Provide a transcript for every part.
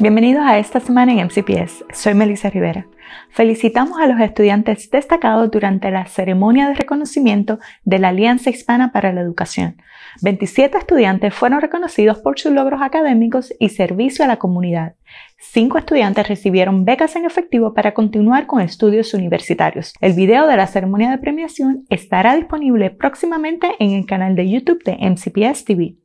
Bienvenidos a esta semana en MCPS. Soy Melissa Rivera. Felicitamos a los estudiantes destacados durante la ceremonia de reconocimiento de la Alianza Hispana para la Educación. 27 estudiantes fueron reconocidos por sus logros académicos y servicio a la comunidad. Cinco estudiantes recibieron becas en efectivo para continuar con estudios universitarios. El video de la ceremonia de premiación estará disponible próximamente en el canal de YouTube de MCPS TV.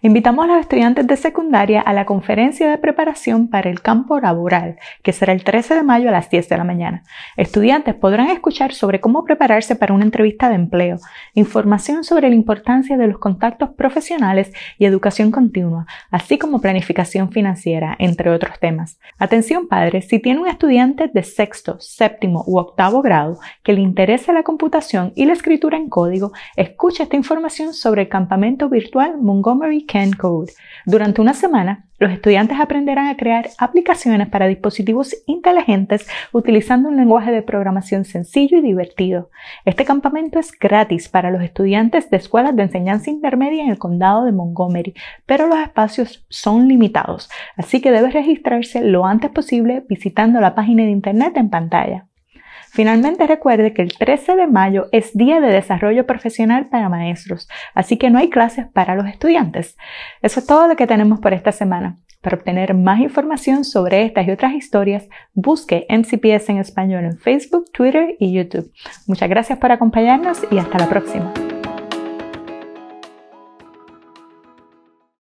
Invitamos a los estudiantes de secundaria a la conferencia de preparación para el campo laboral, que será el 13 de mayo a las 10 de la mañana. Estudiantes podrán escuchar sobre cómo prepararse para una entrevista de empleo, información sobre la importancia de los contactos profesionales y educación continua, así como planificación financiera, entre otros temas. Atención padres, si tiene un estudiante de sexto, séptimo u octavo grado que le interese la computación y la escritura en código, escuche esta información sobre el campamento virtual Montgomery Can Code. Durante una semana, los estudiantes aprenderán a crear aplicaciones para dispositivos inteligentes utilizando un lenguaje de programación sencillo y divertido. Este campamento es gratis para los estudiantes de escuelas de enseñanza intermedia en el condado de Montgomery, pero los espacios son limitados, así que debes registrarse lo antes posible visitando la página de internet en pantalla. Finalmente recuerde que el 13 de mayo es Día de Desarrollo Profesional para Maestros, así que no hay clases para los estudiantes. Eso es todo lo que tenemos por esta semana. Para obtener más información sobre estas y otras historias, busque MCPS en español en Facebook, Twitter y YouTube. Muchas gracias por acompañarnos y hasta la próxima.